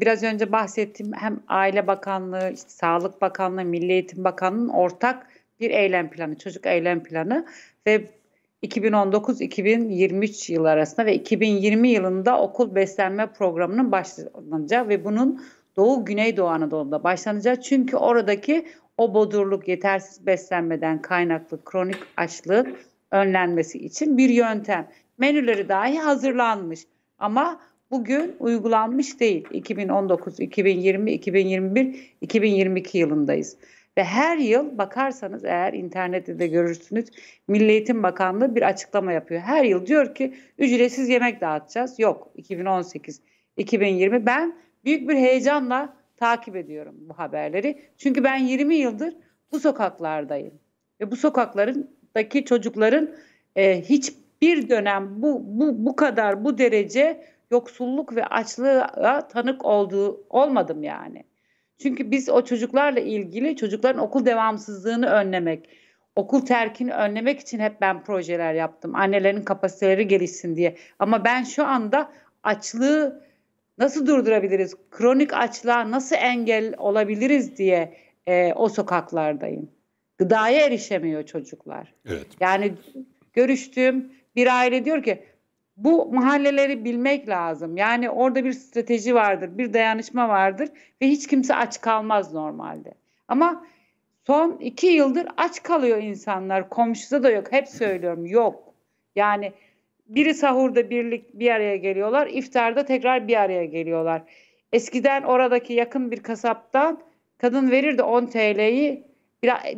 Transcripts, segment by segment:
biraz önce bahsettiğim hem Aile Bakanlığı, işte Sağlık Bakanlığı, Milli Eğitim Bakanlığı'nın ortak bir eylem planı, çocuk eylem planı ve 2019-2023 yılı arasında ve 2020 yılında okul beslenme programının başlanacağı ve bunun Doğu Güneydoğu Anadolu'da başlanacağı. Çünkü oradaki o bodurluk, yetersiz beslenmeden kaynaklı kronik açlığın önlenmesi için bir yöntem. Menüleri dahi hazırlanmış ama bugün uygulanmış değil. 2019, 2020, 2021, 2022 yılındayız. Ve her yıl bakarsanız eğer internette de görürsünüz Milli Eğitim Bakanlığı bir açıklama yapıyor. Her yıl diyor ki ücretsiz yemek dağıtacağız. Yok 2018, 2020 ben büyük bir heyecanla takip ediyorum bu haberleri. Çünkü ben 20 yıldır bu sokaklardayım. Ve bu sokaklardaki çocukların e, hiçbir dönem bu, bu, bu kadar bu derece yoksulluk ve açlığa tanık olduğu olmadım yani. Çünkü biz o çocuklarla ilgili çocukların okul devamsızlığını önlemek, okul terkini önlemek için hep ben projeler yaptım. Annelerin kapasiteleri gelişsin diye. Ama ben şu anda açlığı nasıl durdurabiliriz? Kronik açlığa nasıl engel olabiliriz diye e, o sokaklardayım. Gıdaya erişemiyor çocuklar. Evet. Yani görüştüğüm bir aile diyor ki bu mahalleleri bilmek lazım. Yani orada bir strateji vardır, bir dayanışma vardır ve hiç kimse aç kalmaz normalde. Ama son iki yıldır aç kalıyor insanlar. Komşusu da yok. Hep söylüyorum yok. Yani biri sahurda birlik bir araya geliyorlar. iftarda tekrar bir araya geliyorlar. Eskiden oradaki yakın bir kasaptan kadın verirdi 10 TL'yi.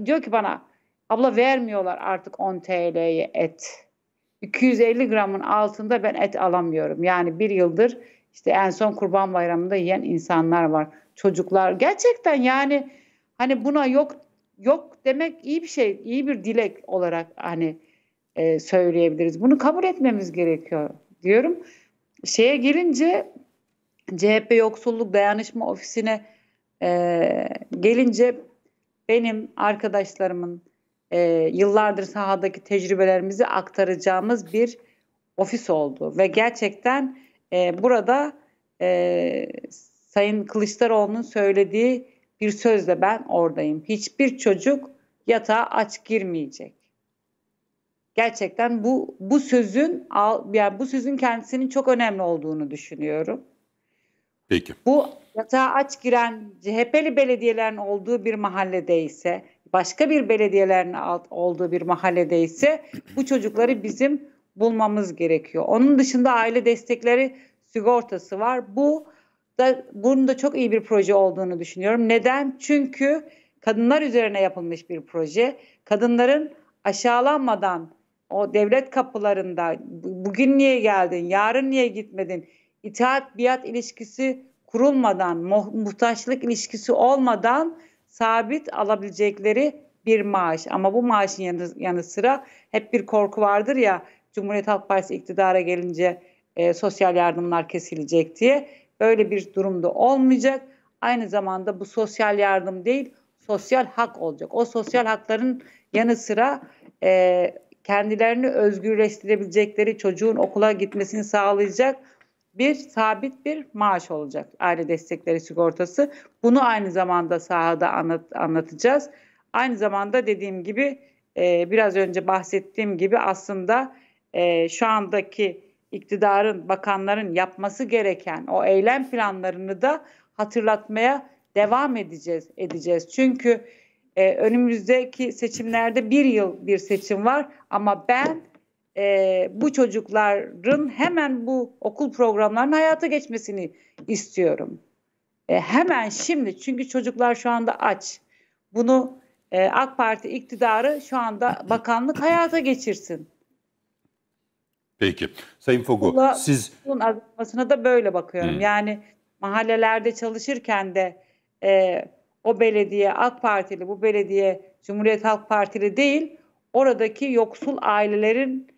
Diyor ki bana abla vermiyorlar artık 10 TL'yi et. 250 gramın altında ben et alamıyorum. Yani bir yıldır işte en son kurban bayramında yiyen insanlar var. Çocuklar gerçekten yani hani buna yok yok demek iyi bir şey, iyi bir dilek olarak hani e, söyleyebiliriz. Bunu kabul etmemiz gerekiyor diyorum. Şeye gelince CHP Yoksulluk Dayanışma Ofisi'ne e, gelince benim arkadaşlarımın e, yıllardır sahadaki tecrübelerimizi aktaracağımız bir ofis oldu. Ve gerçekten e, burada e, Sayın Kılıçdaroğlu'nun söylediği bir sözle ben oradayım. Hiçbir çocuk yatağa aç girmeyecek. Gerçekten bu bu sözün yani bu sözün kendisinin çok önemli olduğunu düşünüyorum. Peki. Bu yatağa aç giren CHP'li belediyelerin olduğu bir mahallede ise başka bir belediyelerin alt, olduğu bir mahalledeyse bu çocukları bizim bulmamız gerekiyor. Onun dışında aile destekleri sigortası var. Bu da bunun da çok iyi bir proje olduğunu düşünüyorum. Neden? Çünkü kadınlar üzerine yapılmış bir proje. Kadınların aşağılanmadan o devlet kapılarında bugün niye geldin, yarın niye gitmedin, itaat biat ilişkisi kurulmadan, muhtaçlık ilişkisi olmadan sabit alabilecekleri bir maaş. Ama bu maaşın yanı, yanı sıra hep bir korku vardır ya Cumhuriyet Halk Partisi iktidara gelince e, sosyal yardımlar kesilecek diye. Böyle bir durumda olmayacak. Aynı zamanda bu sosyal yardım değil sosyal hak olacak. O sosyal hakların yanı sıra e, kendilerini özgürleştirebilecekleri çocuğun okula gitmesini sağlayacak bir sabit bir maaş olacak aile destekleri sigortası. Bunu aynı zamanda sahada anlat, anlatacağız. Aynı zamanda dediğim gibi e, biraz önce bahsettiğim gibi aslında e, şu andaki iktidarın, bakanların yapması gereken o eylem planlarını da hatırlatmaya devam edeceğiz. edeceğiz. Çünkü e, önümüzdeki seçimlerde bir yıl bir seçim var ama ben e, bu çocukların hemen bu okul programlarının hayata geçmesini istiyorum. E, hemen şimdi çünkü çocuklar şu anda aç. Bunu e, AK Parti iktidarı şu anda bakanlık hayata geçirsin. Peki. Sayın Fogu Buna, siz... Bunun azalmasına da böyle bakıyorum. Hmm. Yani mahallelerde çalışırken de e, o belediye AK Partili, bu belediye Cumhuriyet Halk Partili değil, oradaki yoksul ailelerin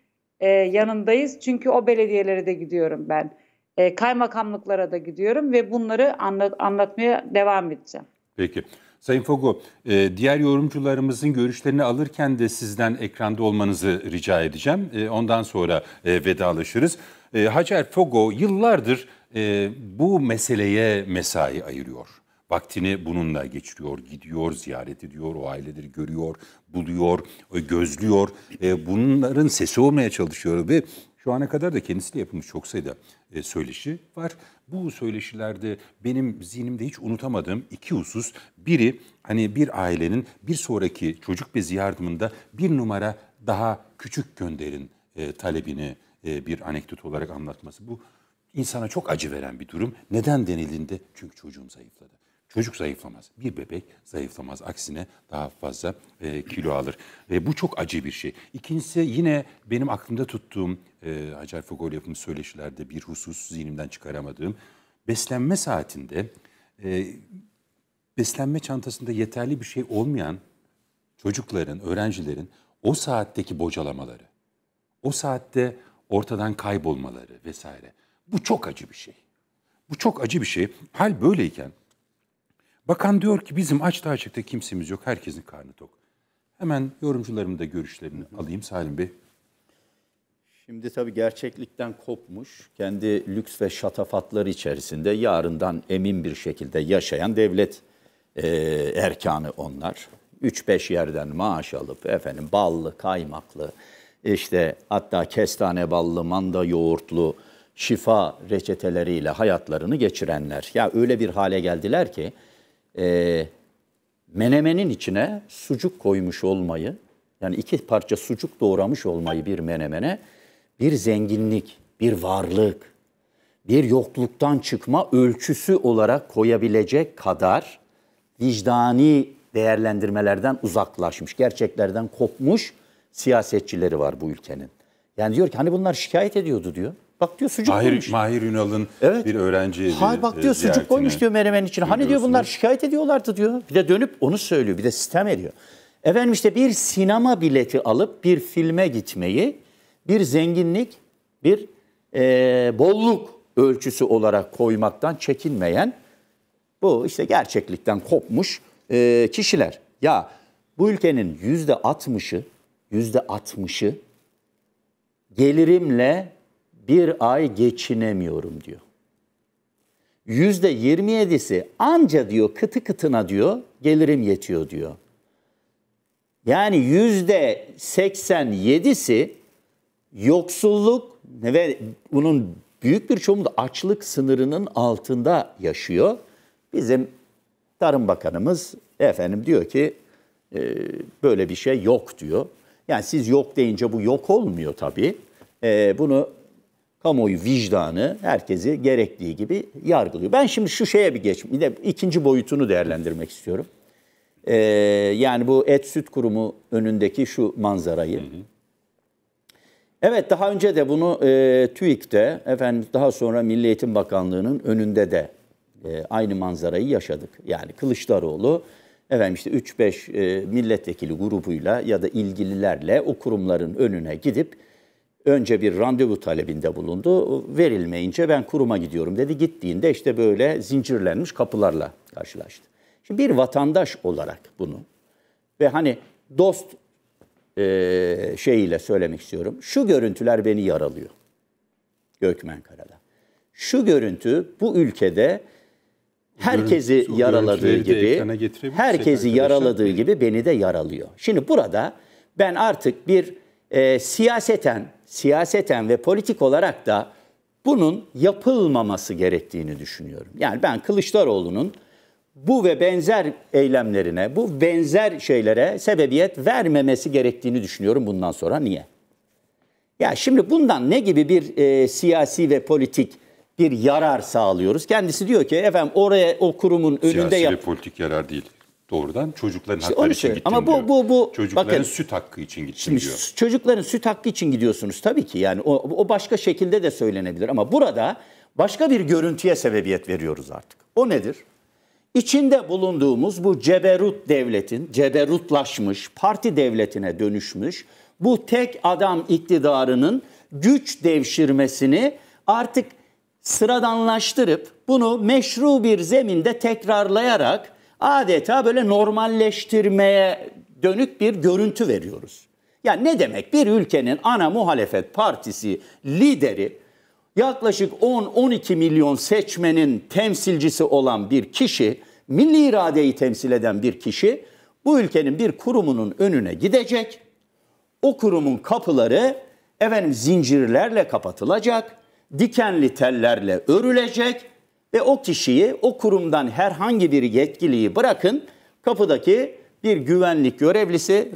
e, yanındayız. Çünkü o belediyelere de gidiyorum ben. E, kaymakamlıklara da gidiyorum ve bunları anlat, anlatmaya devam edeceğim. Peki. Sayın Fogo, e, diğer yorumcularımızın görüşlerini alırken de sizden ekranda olmanızı rica edeceğim. E, ondan sonra e, vedalaşırız. E, Hacer Fogo yıllardır e, bu meseleye mesai ayırıyor. Vaktini bununla geçiriyor, gidiyor, ziyaret ediyor, o aileleri görüyor, buluyor, e, gözlüyor. E, bunların sesi olmaya çalışıyor ve şu ana kadar da kendisiyle yapılmış çok sayıda e, söyleşi var. Bu söyleşilerde benim zihnimde hiç unutamadığım iki husus. Biri hani bir ailenin bir sonraki çocuk bezi yardımında bir numara daha küçük gönderin talebini bir anekdot olarak anlatması. Bu insana çok acı veren bir durum. Neden denildiğinde çünkü çocuğum zayıfladı. Çocuk zayıflamaz. Bir bebek zayıflamaz. Aksine daha fazla e, kilo alır. E, bu çok acı bir şey. İkincisi yine benim aklımda tuttuğum e, Hacer Fogol yapımı söyleşilerde bir husus zihnimden çıkaramadığım beslenme saatinde e, beslenme çantasında yeterli bir şey olmayan çocukların, öğrencilerin o saatteki bocalamaları, o saatte ortadan kaybolmaları vesaire. Bu çok acı bir şey. Bu çok acı bir şey. Hal böyleyken Bakan diyor ki bizim açta açıkta kimsemiz yok. Herkesin karnı tok. Hemen yorumcularımın da görüşlerini alayım Salim Bey. Şimdi tabii gerçeklikten kopmuş, kendi lüks ve şatafatları içerisinde yarından emin bir şekilde yaşayan devlet e, erkanı onlar. 3-5 yerden maaş alıp efendim ballı, kaymaklı, işte hatta kestane ballı, manda yoğurtlu şifa reçeteleriyle hayatlarını geçirenler. Ya öyle bir hale geldiler ki e, menemenin içine sucuk koymuş olmayı, yani iki parça sucuk doğramış olmayı bir menemene bir zenginlik, bir varlık, bir yokluktan çıkma ölçüsü olarak koyabilecek kadar vicdani değerlendirmelerden uzaklaşmış, gerçeklerden kopmuş siyasetçileri var bu ülkenin. Yani diyor ki hani bunlar şikayet ediyordu diyor. Bak diyor sucuk Mahir, koymuş. Mahir Ünal'ın evet. bir öğrenci Hayır bak e, diyor sucuk koymuş diyor menemen içine. Hani diyor bunlar şikayet ediyorlardı diyor. Bir de dönüp onu söylüyor. Bir de sistem ediyor. Efendim işte bir sinema bileti alıp bir filme gitmeyi bir zenginlik, bir e, bolluk ölçüsü olarak koymaktan çekinmeyen bu işte gerçeklikten kopmuş e, kişiler. Ya bu ülkenin yüzde altmışı yüzde altmışı gelirimle bir ay geçinemiyorum diyor. Yüzde yirmi yedisi anca diyor kıtı kıtına diyor gelirim yetiyor diyor. Yani yüzde seksen yedisi yoksulluk ve bunun büyük bir çoğunluğu açlık sınırının altında yaşıyor. Bizim Tarım Bakanımız efendim diyor ki ee, böyle bir şey yok diyor. Yani siz yok deyince bu yok olmuyor tabii. Ee, bunu kamuoyu vicdanı herkesi gerektiği gibi yargılıyor. Ben şimdi şu şeye bir geç, bir de ikinci boyutunu değerlendirmek istiyorum. Ee, yani bu et süt kurumu önündeki şu manzarayı. Hı hı. Evet daha önce de bunu e, TÜİK'te efendim daha sonra Milli Eğitim Bakanlığı'nın önünde de e, aynı manzarayı yaşadık. Yani Kılıçdaroğlu efendim işte 3-5 e, milletvekili grubuyla ya da ilgililerle o kurumların önüne gidip önce bir randevu talebinde bulundu. Verilmeyince ben kuruma gidiyorum dedi. Gittiğinde işte böyle zincirlenmiş kapılarla karşılaştı. Şimdi bir vatandaş olarak bunu ve hani dost e, şeyiyle söylemek istiyorum. Şu görüntüler beni yaralıyor. Gökmen Karada. Şu görüntü bu ülkede herkesi Görüntü, yaraladığı gibi herkesi yaraladığı gibi beni de yaralıyor. Şimdi burada ben artık bir e, siyaseten siyaseten ve politik olarak da bunun yapılmaması gerektiğini düşünüyorum. Yani ben Kılıçdaroğlu'nun bu ve benzer eylemlerine, bu benzer şeylere sebebiyet vermemesi gerektiğini düşünüyorum bundan sonra. Niye? Ya şimdi bundan ne gibi bir e, siyasi ve politik bir yarar sağlıyoruz? Kendisi diyor ki efendim oraya o kurumun önünde siyasi yap. Siyasi ve politik yarar değil doğrudan çocukların işte hakları için gittim Ama bu, diyor. bu, bu, çocukların bakın, süt hakkı için gittim şimdi diyor. Çocukların süt hakkı için gidiyorsunuz tabii ki yani o, o başka şekilde de söylenebilir ama burada başka bir görüntüye sebebiyet veriyoruz artık. O nedir? İçinde bulunduğumuz bu ceberut devletin, ceberutlaşmış, parti devletine dönüşmüş bu tek adam iktidarının güç devşirmesini artık sıradanlaştırıp bunu meşru bir zeminde tekrarlayarak adeta böyle normalleştirmeye dönük bir görüntü veriyoruz. Ya ne demek bir ülkenin ana muhalefet partisi lideri yaklaşık 10-12 milyon seçmenin temsilcisi olan bir kişi, milli iradeyi temsil eden bir kişi bu ülkenin bir kurumunun önüne gidecek. O kurumun kapıları efendim zincirlerle kapatılacak, dikenli tellerle örülecek ve o kişiyi o kurumdan herhangi bir yetkiliyi bırakın kapıdaki bir güvenlik görevlisi